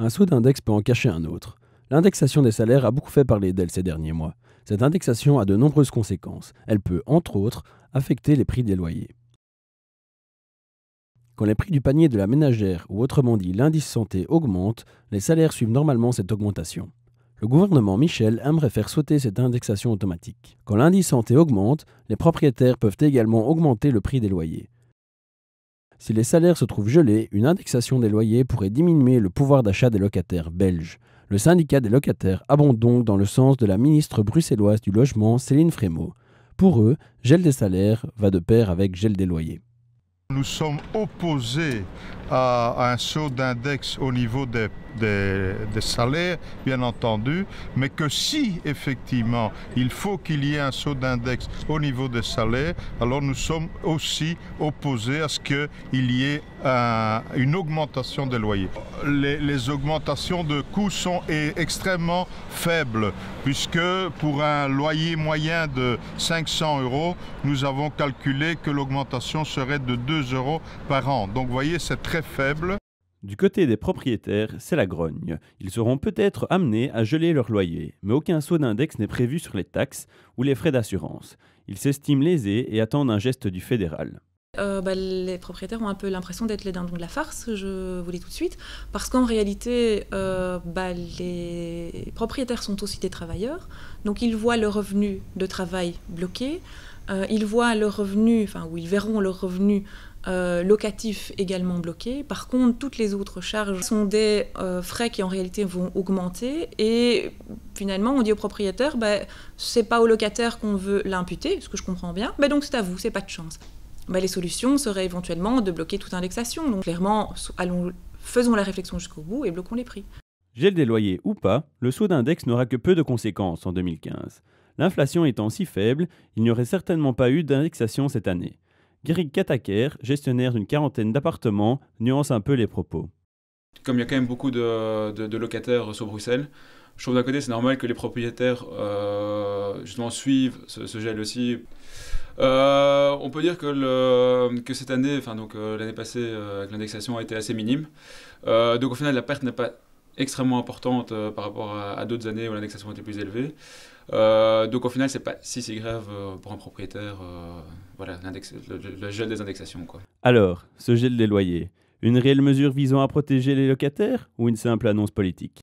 Un saut d'index peut en cacher un autre. L'indexation des salaires a beaucoup fait parler d'elle ces derniers mois. Cette indexation a de nombreuses conséquences. Elle peut, entre autres, affecter les prix des loyers. Quand les prix du panier de la ménagère, ou autrement dit l'indice santé, augmentent, les salaires suivent normalement cette augmentation. Le gouvernement Michel aimerait faire sauter cette indexation automatique. Quand l'indice santé augmente, les propriétaires peuvent également augmenter le prix des loyers. Si les salaires se trouvent gelés, une indexation des loyers pourrait diminuer le pouvoir d'achat des locataires belges. Le syndicat des locataires abonde donc dans le sens de la ministre bruxelloise du logement, Céline Frémaux. Pour eux, gel des salaires va de pair avec gel des loyers. Nous sommes opposés à un saut d'index au niveau des des, salaires, bien entendu, mais que si effectivement il faut qu'il y ait un saut d'index au niveau des salaires, alors nous sommes aussi opposés à ce qu'il y ait une augmentation des loyers. Les, les augmentations de coûts sont e-, extrêmement faibles, puisque pour un loyer moyen de 500 euros, nous avons calculé que l'augmentation serait de 2 euros par an. Donc vous voyez, c'est très faible. Du côté des propriétaires, c'est la grogne. Ils seront peut-être amenés à geler leur loyer, mais aucun saut d'index n'est prévu sur les taxes ou les frais d'assurance. Ils s'estiment lésés et attendent un geste du fédéral. Euh, bah, les propriétaires ont un peu l'impression d'être les dindons de la farce, je vous dis tout de suite, parce qu'en réalité, euh, bah, les propriétaires sont aussi des travailleurs, donc ils voient leur revenu de travail bloqué, euh, ils voient leur revenu, enfin, ou ils verront leur revenu locatif également bloqué. Par contre, toutes les autres charges sont des frais qui en réalité vont augmenter. Et finalement, on dit aux propriétaires, « bah, c'est pas au locataire qu'on veut l'imputer, ce que je comprends bien, mais donc c'est à vous, c'est pas de chance. Bah, les solutions seraient éventuellement de bloquer toute indexation. Donc clairement, allons, faisons la réflexion jusqu'au bout et bloquons les prix. Gel des loyers ou pas, le saut d'index n'aura que peu de conséquences en 2015. L'inflation étant si faible, il n'y aurait certainement pas eu d'indexation cette année. Guéric Kataker, gestionnaire d'une quarantaine d'appartements, nuance un peu les propos. Comme il y a quand même beaucoup de, locataires sur Bruxelles, je trouve d'un côté c'est normal que les propriétaires euh, justement suivent ce gel aussi euh, on peut dire que, que cette année, donc euh, l'année passée, euh, l'indexation a été assez minime. donc au final, la perte n'est pas extrêmement importante par rapport à, d'autres années où l'indexation était plus élevée. donc au final, c'est pas si c'est grave pour un propriétaire. le, le, gel des indexations quoi. Alors, ce gel des loyers, une réelle mesure visant à protéger les locataires ou une simple annonce politique